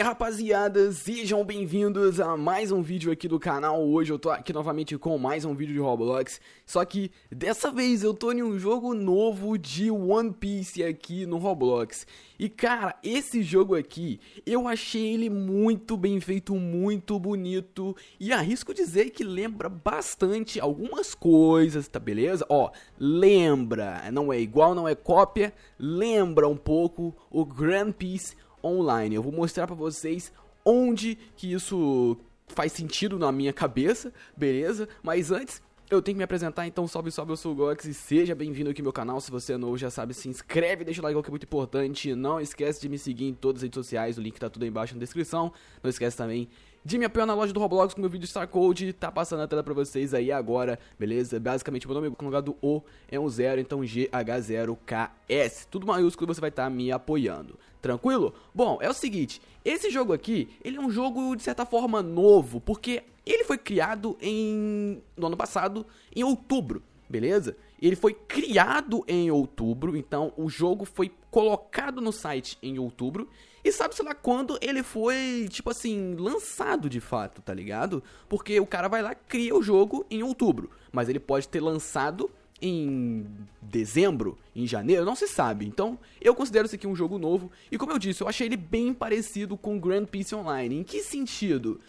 aí, rapaziada, sejam bem-vindos a mais um vídeo aqui do canal. Hoje eu tô aqui novamente com mais um vídeo de Roblox, só que dessa vez eu tô em um jogo novo de One Piece aqui no Roblox. E cara, esse jogo aqui, eu achei ele muito bem feito, muito bonito e arrisco dizer que lembra bastante algumas coisas, tá beleza? Ó, lembra, não é igual, não é cópia, lembra um pouco o Grand Piece online. Eu vou mostrar para vocês onde que isso faz sentido na minha cabeça, beleza? Mas antes, eu tenho que me apresentar, então salve, salve, eu sou o Gox e seja bem-vindo aqui ao meu canal. Se você é novo, já sabe, se inscreve, deixa o like, é que é muito importante. Não esquece de me seguir em todas as redes sociais, o link tá tudo aí embaixo na descrição. Não esquece também de me apoiar na loja do Roblox com meu vídeo Star Code, tá passando na tela pra vocês aí agora, beleza? Basicamente, meu nome no é lugar do O é um zero, então G h 0 S Tudo maiúsculo, você vai estar tá me apoiando. Tranquilo? Bom, é o seguinte, esse jogo aqui, ele é um jogo de certa forma novo, porque ele foi criado em no ano passado em outubro, beleza? Ele foi criado em outubro, então o jogo foi colocado no site em outubro. E sabe-se lá quando ele foi, tipo assim, lançado de fato, tá ligado? Porque o cara vai lá, cria o jogo em outubro, mas ele pode ter lançado em dezembro, em janeiro, não se sabe. Então, eu considero isso aqui um jogo novo. E como eu disse, eu achei ele bem parecido com Grand Peace Online. Em que sentido?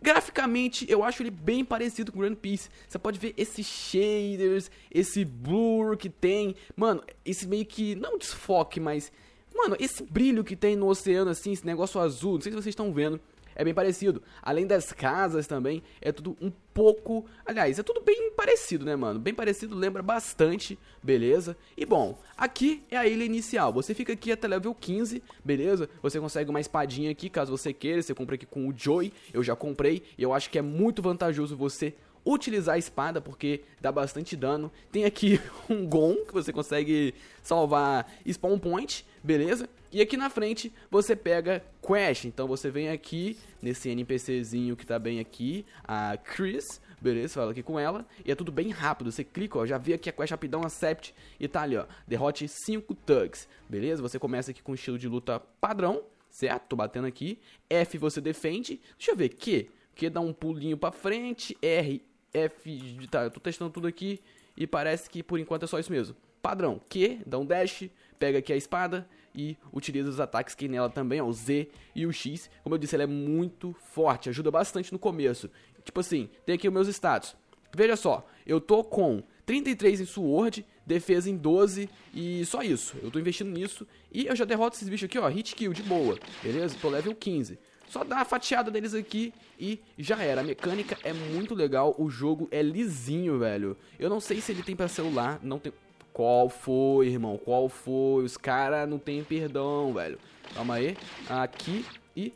Graficamente, eu acho ele bem parecido com Grand Peace. Você pode ver esses shaders, esse blur que tem. Mano, esse meio que. Não desfoque, mas. Mano, esse brilho que tem no oceano, assim, esse negócio azul. Não sei se vocês estão vendo é bem parecido. Além das casas também, é tudo um pouco. Aliás, é tudo bem parecido, né, mano? Bem parecido, lembra bastante, beleza? E bom, aqui é a ilha inicial. Você fica aqui até level 15, beleza? Você consegue uma espadinha aqui, caso você queira. Você compra aqui com o Joy. Eu já comprei. E eu acho que é muito vantajoso você utilizar a espada porque dá bastante dano. Tem aqui um Gon que você consegue salvar spawn point beleza? E aqui na frente você pega quest então você vem aqui nesse NPCzinho que tá bem aqui, a Chris, beleza? Fala aqui com ela, e é tudo bem rápido, você clica, ó, já vê aqui a Quest rapidão, Accept, e tá ali, ó, derrote 5 thugs, beleza? Você começa aqui com o estilo de luta padrão, certo? Tô batendo aqui, F você defende, deixa eu ver, Q, Q dá um pulinho pra frente, R, F, tá, eu tô testando tudo aqui, e parece que por enquanto é só isso mesmo padrão. Q, dá um dash, pega aqui a espada e utiliza os ataques que nela também, ó, o Z e o X. Como eu disse, ela é muito forte, ajuda bastante no começo. Tipo assim, tem aqui os meus status. Veja só, eu tô com 33 em Sword, defesa em 12 e só isso. Eu tô investindo nisso e eu já derroto esses bichos aqui, ó, hit kill de boa, beleza? Tô level 15. Só dá a fatiada deles aqui e já era. A mecânica é muito legal, o jogo é lisinho, velho. Eu não sei se ele tem pra celular, não tem... Qual foi, irmão? Qual foi? Os caras não tem perdão, velho. Calma aí. Aqui e...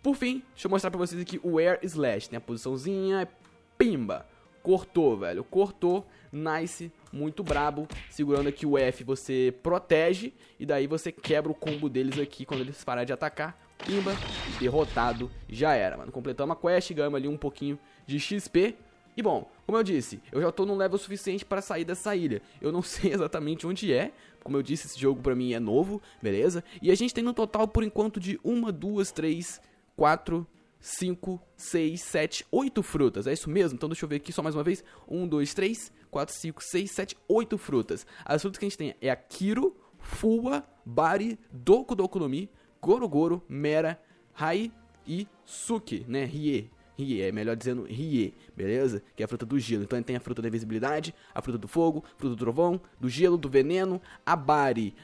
Por fim, deixa eu mostrar pra vocês aqui o Air Slash. Tem né? a posiçãozinha, é pimba. Cortou, velho. Cortou. Nice, muito brabo. Segurando aqui o F, você protege. E daí você quebra o combo deles aqui quando eles pararem de atacar. Pimba, derrotado, já era, mano. Completamos a quest, ganhamos ali um pouquinho de XP. E bom, como eu disse, eu já tô num level suficiente para sair dessa ilha. Eu não sei exatamente onde é, como eu disse, esse jogo para mim é novo, beleza? E a gente tem no total por enquanto de uma, duas, três, quatro, 5, 6, 7, 8 frutas. É isso mesmo? Então deixa eu ver aqui só mais uma vez. 1, 2, 3, 4, 5, 6, 7, 8 frutas. As frutas que a gente tem é a Kiro, Fua, Bari, Doku Doku no Mi, Gorogoro, Mera, Hai e Suki, né? Rie, Rie, é melhor dizendo Rie, beleza? Que é a fruta do gelo. Então ele tem a fruta da invisibilidade, a fruta do fogo, a fruta do trovão, do gelo, do veneno, a Bari,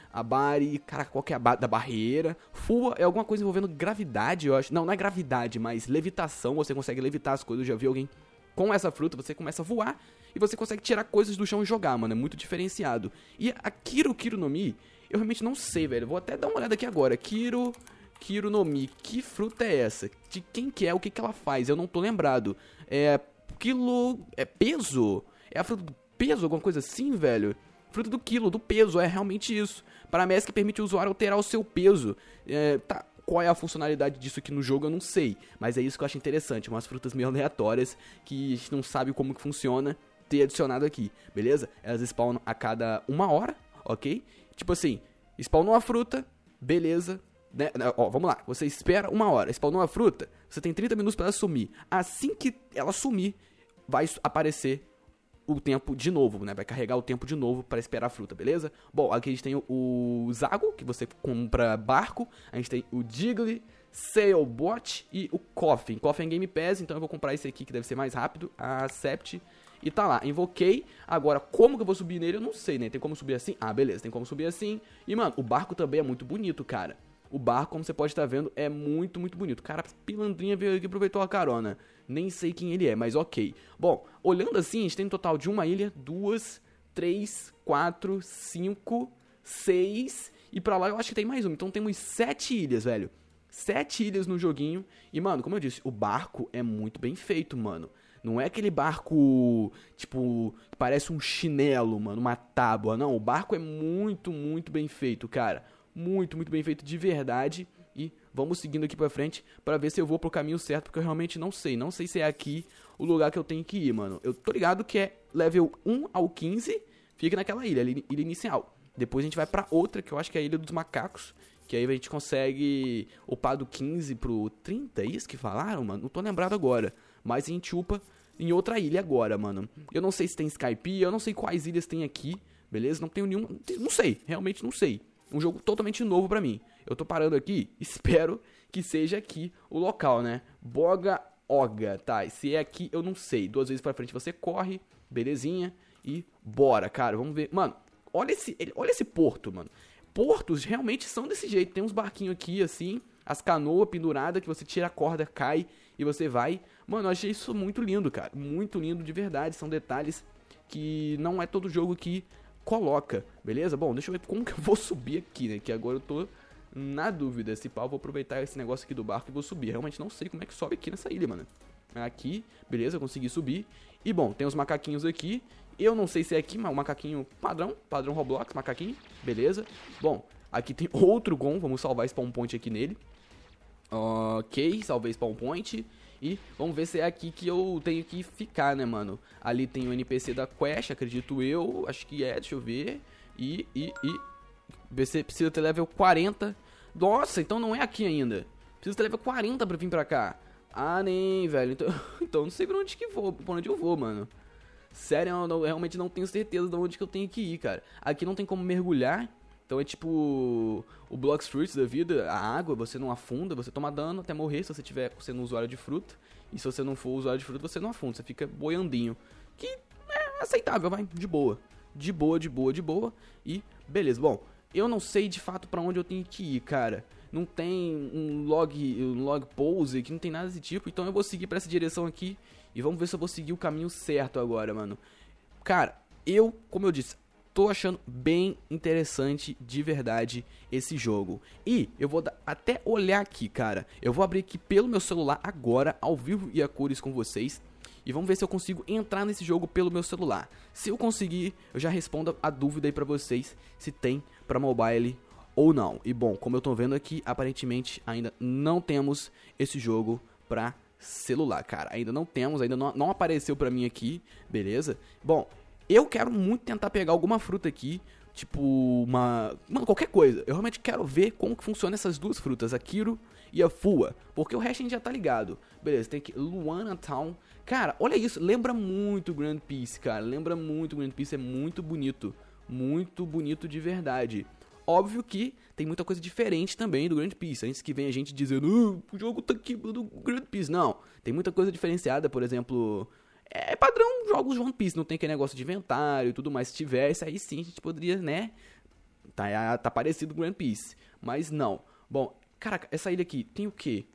cara, qual que é a ba da barreira? Fua é alguma coisa envolvendo gravidade, eu acho. Não, não é gravidade, mas levitação. Você consegue levitar as coisas. Eu já vi alguém com essa fruta, você começa a voar e você consegue tirar coisas do chão e jogar, mano. É muito diferenciado. E a Kiro Kiro no Mi, eu realmente não sei, velho. Vou até dar uma olhada aqui agora. Kiro Kiro no Mi. Que fruta é essa? De quem que é? O que que ela faz? Eu não tô lembrado. É quilo... É peso? É a fruta do peso? Alguma coisa assim, velho? Fruta do quilo, do peso, é realmente isso. Paramécia que permite o usuário alterar o seu peso. É, tá, qual é a funcionalidade disso aqui no jogo, eu não sei. Mas é isso que eu acho interessante, umas frutas meio aleatórias que a gente não sabe como que funciona ter adicionado aqui, beleza? Elas spawnam a cada uma hora, ok? Tipo assim, spawnam uma fruta, beleza, né, né? Ó, vamos lá, você espera uma hora, spawnou uma fruta, você tem 30 minutos para ela sumir. Assim que ela sumir, vai aparecer o tempo de novo, né? Vai carregar o tempo de novo para esperar a fruta, beleza? Bom, aqui a gente tem o Zago, que você compra barco. A gente tem o Digley, Sailbot e o Coffin. Coffin é Game Pass, então eu vou comprar esse aqui que deve ser mais rápido. Accept. E tá lá, invoquei. Agora, como que eu vou subir nele? Eu não sei, né? Tem como subir assim? Ah, beleza, tem como subir assim. E, mano, o barco também é muito bonito, cara. O barco como você pode estar vendo, é muito, muito bonito. Cara, pilandrinha veio aqui aproveitou a carona. Nem sei quem ele é, mas ok. Bom, olhando assim, a gente tem um total de uma ilha, duas, três, quatro, cinco, seis. E pra lá eu acho que tem mais uma. Então temos sete ilhas, velho. Sete ilhas no joguinho. E, mano, como eu disse, o barco é muito bem feito, mano. Não é aquele barco, tipo, que parece um chinelo, mano, uma tábua. Não, o barco é muito, muito bem feito, cara muito, muito bem feito de verdade. E vamos seguindo aqui pra frente para ver se eu vou pro caminho certo, porque eu realmente não sei. Não sei se é aqui o lugar que eu tenho que ir, mano. Eu tô ligado que é level 1 ao 15, fica naquela ilha, ilha inicial. Depois a gente vai para outra, que eu acho que é a Ilha dos Macacos, que aí a gente consegue upar do 15 pro 30, é isso que falaram, mano? Não tô lembrado agora. Mas a gente upa em outra ilha agora, mano. Eu não sei se tem Skype, eu não sei quais ilhas tem aqui, beleza? Não tenho nenhum. Não sei, realmente não sei um jogo totalmente novo para mim. Eu tô parando aqui, espero que seja aqui o local, né? Boga Oga, tá? Se é aqui, eu não sei. Duas vezes para frente você corre, belezinha, e bora, cara. Vamos ver. Mano, olha esse, olha esse porto, mano. Portos realmente são desse jeito. Tem uns barquinhos aqui, assim, as canoas penduradas que você tira a corda, cai e você vai. Mano, eu achei isso muito lindo, cara. Muito lindo de verdade. São detalhes que não é todo jogo que coloca, beleza? Bom, deixa eu ver como que eu vou subir aqui, né? Que agora eu tô na dúvida. esse pau, vou aproveitar esse negócio aqui do barco e vou subir. Realmente não sei como é que sobe aqui nessa ilha, mano. Aqui, beleza, consegui subir. E bom, tem os macaquinhos aqui. Eu não sei se é aqui, mas o macaquinho padrão, padrão Roblox, macaquinho, beleza. Bom, aqui tem outro Gon, vamos salvar spawn point aqui nele. Ok, salvei spawn point. E vamos ver se é aqui que eu tenho que ficar, né, mano? Ali tem o NPC da Quest, acredito eu. Acho que é, deixa eu ver. E, e, e... Você precisa ter level 40. Nossa, então não é aqui ainda. Precisa ter level 40 pra vir pra cá. Ah, nem, velho. Então, então não sei pra onde que vou, pra onde eu vou, mano. Sério, eu, não, eu realmente não tenho certeza de onde que eu tenho que ir, cara. Aqui não tem como mergulhar. Então é tipo o Blox Fruits da vida, a água, você não afunda, você toma dano até morrer se você tiver sendo é usuário de fruta. E se você não for usuário de fruta, você não afunda, você fica boiandinho. Que é aceitável, vai, de boa. De boa, de boa, de boa. E beleza, bom, eu não sei de fato para onde eu tenho que ir, cara. Não tem um log, um log pose, que não tem nada desse tipo. Então eu vou seguir para essa direção aqui e vamos ver se eu vou seguir o caminho certo agora, mano. Cara, eu, como eu disse, tô achando bem interessante de verdade esse jogo. E eu vou até olhar aqui, cara. Eu vou abrir aqui pelo meu celular agora, ao vivo e a cores com vocês. E vamos ver se eu consigo entrar nesse jogo pelo meu celular. Se eu conseguir, eu já respondo a dúvida aí pra vocês se tem pra mobile ou não. E bom, como eu tô vendo aqui, aparentemente ainda não temos esse jogo pra celular, cara. Ainda não temos, ainda não, não apareceu pra mim aqui, beleza? Bom, eu quero muito tentar pegar alguma fruta aqui, tipo uma, mano, qualquer coisa. Eu realmente quero ver como que funciona essas duas frutas, a Kiro e a Fua, porque o resto a gente já tá ligado. Beleza, tem aqui Luana Town. Cara, olha isso, lembra muito Grand Peace, cara. Lembra muito Grand Peace, é muito bonito, muito bonito de verdade. Óbvio que tem muita coisa diferente também do Grand Peace. Antes que vem a gente dizendo, oh, o jogo tá aqui do Grand Peace. Não, tem muita coisa diferenciada, por exemplo, é, é padrão jogos One Piece, não tem aquele negócio de inventário e tudo mais. Se tivesse, aí sim a gente poderia, né? Tá, é, tá parecido com One Piece. Mas não. Bom, caraca, essa ilha aqui tem o quê?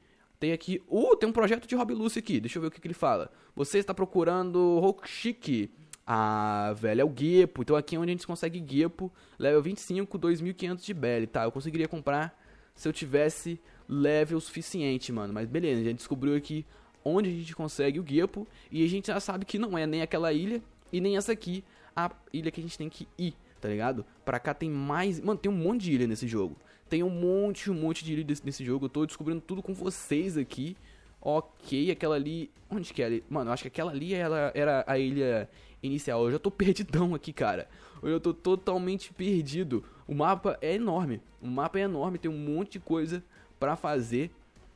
Tem aqui. Uh, tem um projeto de Rob Lucy aqui. Deixa eu ver o que, que ele fala. Você está procurando Hokushiki. Ah, velho, é o Gepo. Então aqui é onde a gente consegue Gepo. Level 25, 2500 de Belly, tá? Eu conseguiria comprar se eu tivesse level suficiente, mano. Mas beleza, a gente descobriu aqui onde a gente consegue o Gepo. E a gente já sabe que não é nem aquela ilha e nem essa aqui, a ilha que a gente tem que ir, tá ligado? Pra cá tem mais. Mano, tem um monte de ilha nesse jogo. Tem um monte, um monte de ilha nesse jogo. Eu tô descobrindo tudo com vocês aqui. Ok, aquela ali. Onde que é ali? Mano, eu acho que aquela ali ela era a ilha inicial. Eu já tô perdidão aqui, cara. Eu tô totalmente perdido. O mapa é enorme. O mapa é enorme, tem um monte de coisa para fazer.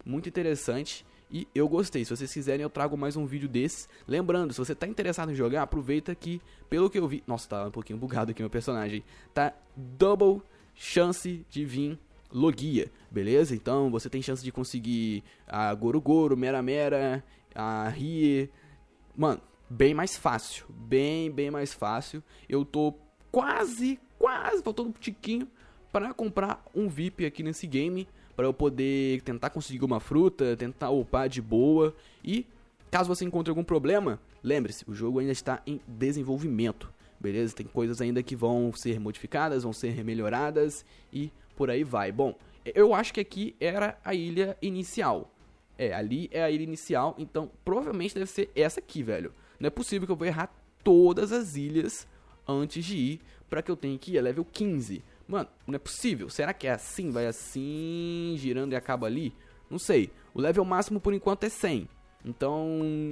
Muito interessante. E eu gostei. Se vocês quiserem, eu trago mais um vídeo desse. Lembrando, se você tá interessado em jogar, aproveita que, pelo que eu vi. Nossa, tá um pouquinho bugado aqui meu personagem. Tá double chance de vir Logia, beleza? Então você tem chance de conseguir a Gorogoro, Mera Mera, a Rie. Mano, bem mais fácil. Bem, bem mais fácil. Eu tô quase, quase, faltando um tiquinho para comprar um VIP aqui nesse game para eu poder tentar conseguir uma fruta, tentar upar de boa. E caso você encontre algum problema, lembre-se, o jogo ainda está em desenvolvimento, beleza? Tem coisas ainda que vão ser modificadas, vão ser melhoradas e por aí vai. Bom, eu acho que aqui era a ilha inicial. É, ali é a ilha inicial, então provavelmente deve ser essa aqui, velho. Não é possível que eu vou errar todas as ilhas antes de ir para que eu tenha que ir a level 15. Mano, não é possível. Será que é assim? Vai assim, girando e acaba ali? Não sei. O level máximo por enquanto é 100. Então,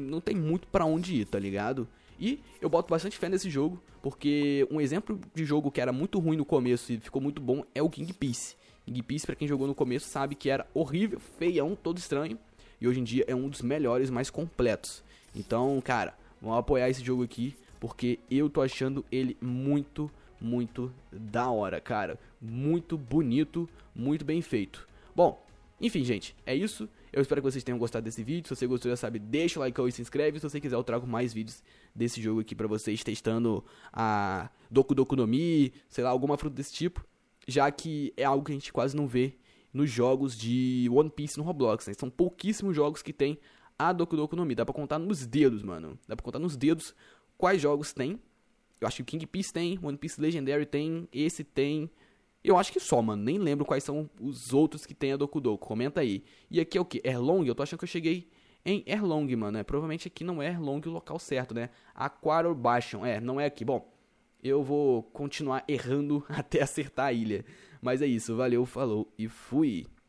não tem muito para onde ir, tá ligado? E eu boto bastante fé nesse jogo, porque um exemplo de jogo que era muito ruim no começo e ficou muito bom é o King Peace. King Peace, pra quem jogou no começo, sabe que era horrível, feião, todo estranho. E hoje em dia é um dos melhores, mais completos. Então, cara, vamos apoiar esse jogo aqui, porque eu tô achando ele muito, muito da hora, cara. Muito bonito, muito bem feito. Bom, enfim, gente, é isso. Eu espero que vocês tenham gostado desse vídeo. Se você gostou, já sabe, deixa o like e se inscreve. Se você quiser, eu trago mais vídeos desse jogo aqui para vocês, testando a Doku Doku no Mi, sei lá, alguma fruta desse tipo. Já que é algo que a gente quase não vê nos jogos de One Piece no Roblox, né? São pouquíssimos jogos que tem a Doku Doku no Mi. Dá pra contar nos dedos, mano. Dá pra contar nos dedos quais jogos tem eu acho que o King Piece tem, One Piece Legendary tem, esse tem. Eu acho que só, mano. Nem lembro quais são os outros que tem a Dokudoku. Comenta aí. E aqui é o que? Erlong? Eu tô achando que eu cheguei em Erlong, mano. É, provavelmente aqui não é Erlong o local certo, né? Aquaro Bastion. É, não é aqui. Bom, eu vou continuar errando até acertar a ilha. Mas é isso. Valeu, falou e fui.